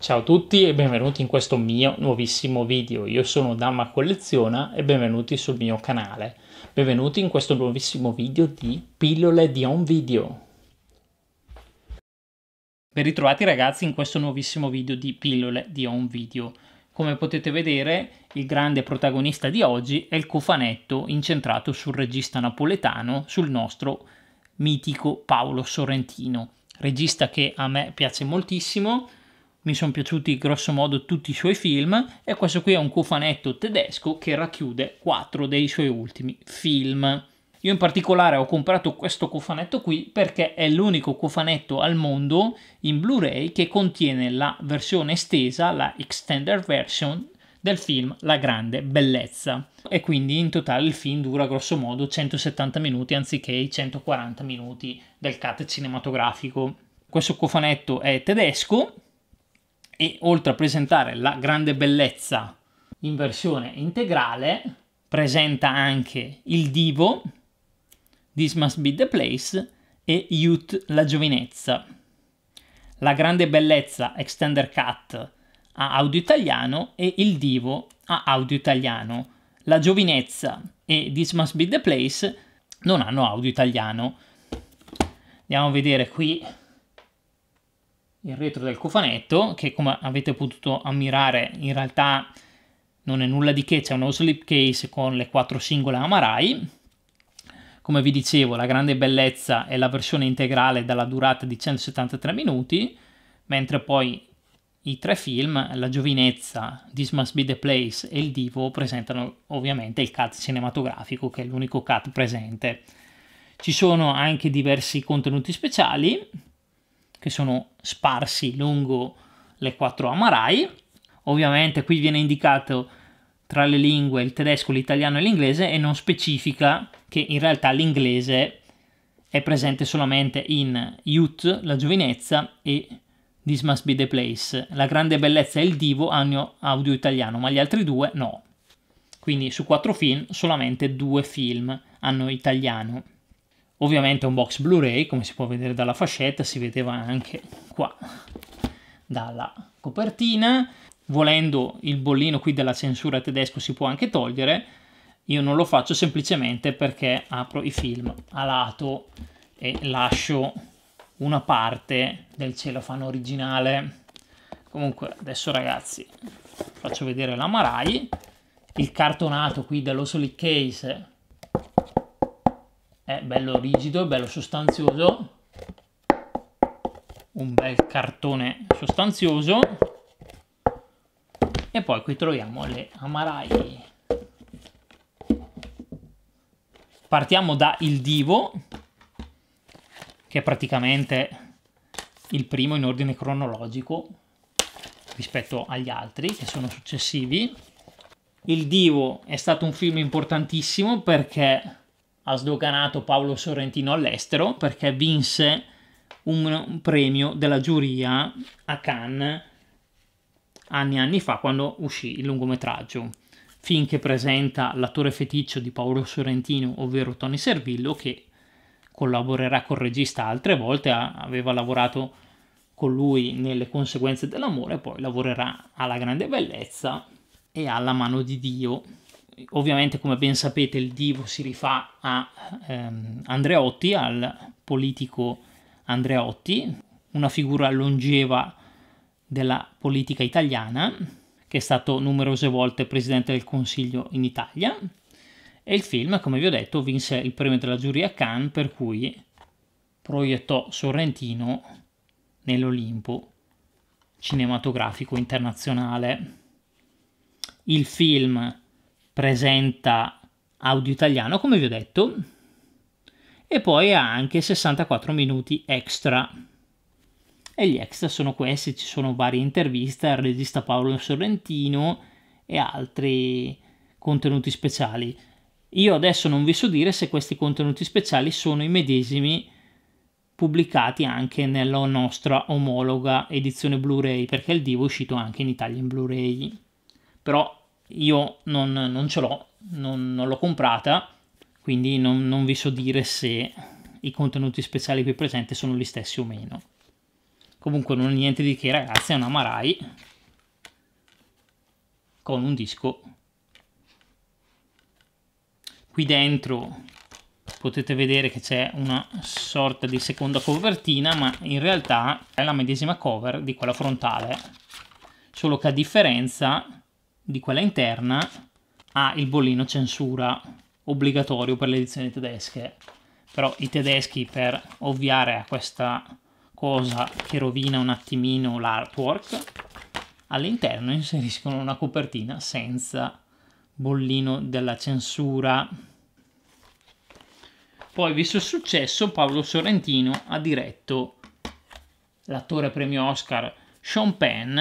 Ciao a tutti e benvenuti in questo mio nuovissimo video. Io sono Damma Colleziona e benvenuti sul mio canale. Benvenuti in questo nuovissimo video di Pillole di On Video. Ben ritrovati ragazzi in questo nuovissimo video di Pillole di On Video. Come potete vedere, il grande protagonista di oggi è il cofanetto incentrato sul regista napoletano, sul nostro mitico Paolo Sorrentino, regista che a me piace moltissimo, mi sono piaciuti grossomodo tutti i suoi film e questo qui è un cofanetto tedesco che racchiude quattro dei suoi ultimi film. Io in particolare ho comprato questo cofanetto qui perché è l'unico cofanetto al mondo in Blu-ray che contiene la versione estesa, la extended version del film La grande bellezza e quindi in totale il film dura grossomodo 170 minuti anziché i 140 minuti del cut cinematografico. Questo cofanetto è tedesco e oltre a presentare La grande bellezza in versione integrale presenta anche Il divo This Must Be the Place e Youth, la giovinezza. La grande bellezza, Extender Cut, a audio italiano e Il Divo a audio italiano. La giovinezza e This Must Be the Place non hanno audio italiano. Andiamo a vedere qui il retro del cofanetto che come avete potuto ammirare in realtà non è nulla di che, c'è uno slipcase con le quattro singole Amarai come vi dicevo, la grande bellezza è la versione integrale dalla durata di 173 minuti, mentre poi i tre film, La giovinezza, This Must Be the Place e Il Divo, presentano ovviamente il cut cinematografico, che è l'unico cut presente. Ci sono anche diversi contenuti speciali che sono sparsi lungo le quattro Amarai. Ovviamente qui viene indicato tra le lingue il tedesco, l'italiano e l'inglese e non specifica che in realtà l'inglese è presente solamente in Youth, la giovinezza, e This Must Be the Place. La grande bellezza e il divo hanno audio italiano, ma gli altri due no. Quindi su quattro film solamente due film hanno italiano. Ovviamente un box Blu-ray, come si può vedere dalla fascetta, si vedeva anche qua dalla copertina volendo il bollino qui della censura tedesco si può anche togliere, io non lo faccio semplicemente perché apro i film a lato e lascio una parte del celofano originale. Comunque adesso ragazzi faccio vedere la Marai, il cartonato qui dello Solid Case è bello rigido, e bello sostanzioso, un bel cartone sostanzioso e poi qui troviamo le amarai. Partiamo da Il Divo, che è praticamente il primo in ordine cronologico rispetto agli altri che sono successivi. Il Divo è stato un film importantissimo perché ha sdoganato Paolo Sorrentino all'estero, perché vinse un premio della giuria a Cannes anni e anni fa quando uscì il lungometraggio, film che presenta l'attore feticcio di Paolo Sorrentino, ovvero Tony Servillo, che collaborerà col regista altre volte, aveva lavorato con lui nelle conseguenze dell'amore, poi lavorerà alla grande bellezza e alla mano di Dio. Ovviamente, come ben sapete, il divo si rifà a ehm, Andreotti, al politico Andreotti, una figura longeva della politica italiana, che è stato numerose volte presidente del Consiglio in Italia. E il film, come vi ho detto, vinse il premio della giuria Cannes, per cui proiettò Sorrentino nell'Olimpo cinematografico internazionale. Il film presenta audio italiano, come vi ho detto, e poi ha anche 64 minuti extra e gli extra sono questi, ci sono varie interviste al regista Paolo Sorrentino e altri contenuti speciali. Io adesso non vi so dire se questi contenuti speciali sono i medesimi pubblicati anche nella nostra omologa edizione Blu-ray, perché il Divo è uscito anche in Italia in Blu-ray. Però io non, non ce l'ho, non, non, l'ho comprata, quindi non, non vi so dire se i contenuti speciali qui presenti sono gli stessi o meno. Comunque non è niente di che ragazzi, è una Marai con un disco. Qui dentro potete vedere che c'è una sorta di seconda copertina, ma in realtà è la medesima cover di quella frontale, solo che a differenza di quella interna ha il bollino censura obbligatorio per le edizioni tedesche. Però i tedeschi per ovviare a questa cosa che rovina un attimino l'artwork, all'interno inseriscono una copertina senza bollino della censura. Poi, visto il successo, Paolo Sorrentino ha diretto l'attore premio Oscar Sean Penn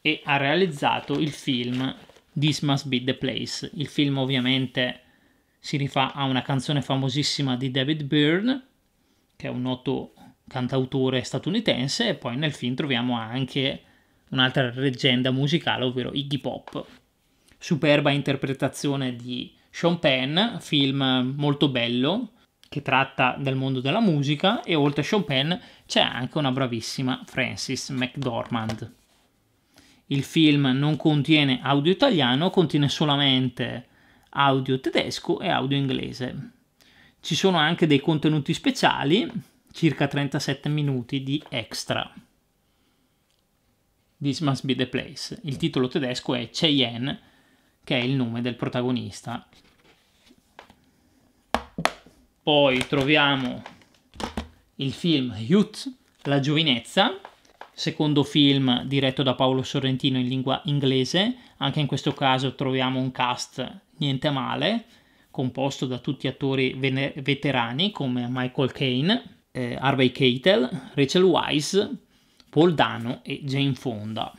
e ha realizzato il film This Must Be the Place. Il film ovviamente si rifà a una canzone famosissima di David Byrne, che è un noto cantautore statunitense, e poi nel film troviamo anche un'altra leggenda musicale, ovvero Iggy Pop. Superba interpretazione di Sean Penn, film molto bello che tratta del mondo della musica e oltre a Sean Penn c'è anche una bravissima Frances McDormand. Il film non contiene audio italiano, contiene solamente audio tedesco e audio inglese. Ci sono anche dei contenuti speciali circa 37 minuti di extra. This must be the place. Il titolo tedesco è Cheyenne, che è il nome del protagonista. Poi troviamo il film Youth, la giovinezza, secondo film diretto da Paolo Sorrentino in lingua inglese. Anche in questo caso troviamo un cast niente male, composto da tutti attori veterani come Michael Caine, eh, Harvey Keitel, Rachel Weisz, Paul Dano e Jane Fonda.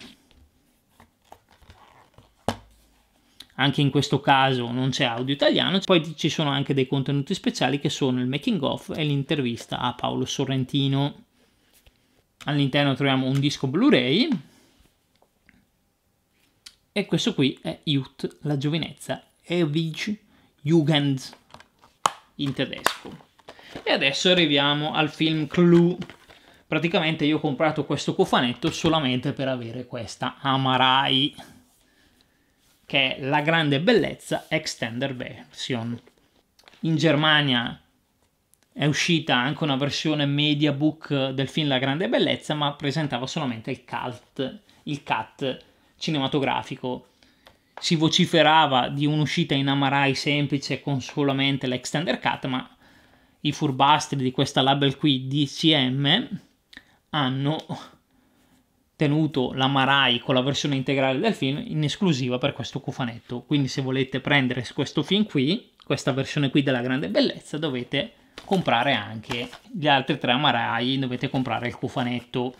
Anche in questo caso non c'è audio italiano, poi ci sono anche dei contenuti speciali che sono il making of e l'intervista a Paolo Sorrentino. All'interno troviamo un disco Blu-ray e questo qui è Youth, la giovinezza, Ewig Jugend in tedesco. E adesso arriviamo al film Clue. Praticamente io ho comprato questo cofanetto solamente per avere questa Amarai, che è la grande bellezza extender version. In Germania è uscita anche una versione media book del film La grande bellezza, ma presentava solamente il cult, il cut cinematografico si vociferava di un'uscita in Amarai semplice con solamente l'extender cut, ma i furbastri di questa label qui DCM hanno tenuto la Marai con la versione integrale del film in esclusiva per questo cofanetto. Quindi se volete prendere questo film qui, questa versione qui della grande bellezza, dovete comprare anche gli altri tre Marai, dovete comprare il cofanetto.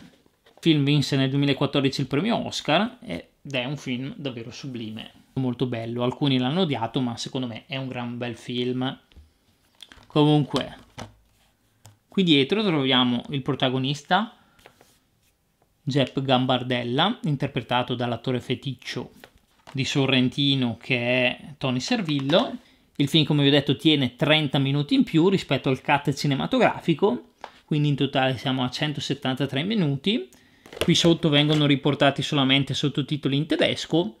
Il film vinse nel 2014 il premio Oscar ed è un film davvero sublime, molto bello. Alcuni l'hanno odiato, ma secondo me è un gran bel film. Comunque, qui dietro troviamo il protagonista, Jepp Gambardella, interpretato dall'attore feticcio di Sorrentino che è Tony Servillo. Il film, come vi ho detto, tiene 30 minuti in più rispetto al cut cinematografico, quindi in totale siamo a 173 minuti. Qui sotto vengono riportati solamente sottotitoli in tedesco,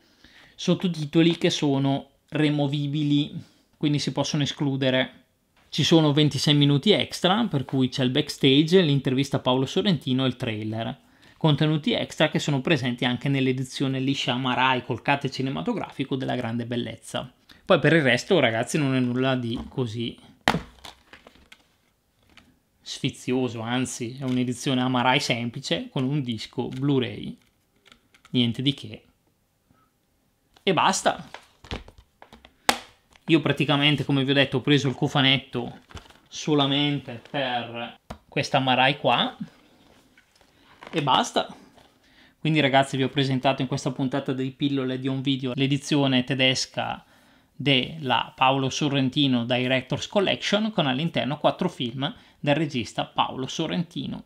sottotitoli che sono removibili, quindi si possono escludere ci sono 26 minuti extra, per cui c'è il backstage, l'intervista a Paolo Sorrentino e il trailer. Contenuti extra che sono presenti anche nell'edizione liscia Amarai col cate cinematografico della grande bellezza. Poi per il resto, ragazzi, non è nulla di così sfizioso, anzi, è un'edizione Amarai semplice con un disco Blu-ray. Niente di che. E basta. Io praticamente, come vi ho detto, ho preso il cofanetto solamente per questa Marai qua e basta. Quindi ragazzi vi ho presentato in questa puntata dei pillole di un video l'edizione tedesca della Paolo Sorrentino Directors Collection con all'interno quattro film del regista Paolo Sorrentino.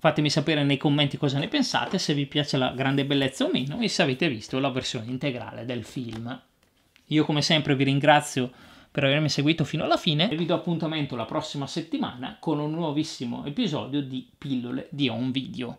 Fatemi sapere nei commenti cosa ne pensate, se vi piace la grande bellezza o meno e se avete visto la versione integrale del film. Io come sempre vi ringrazio per avermi seguito fino alla fine e vi do appuntamento la prossima settimana con un nuovissimo episodio di Pillole di On Video.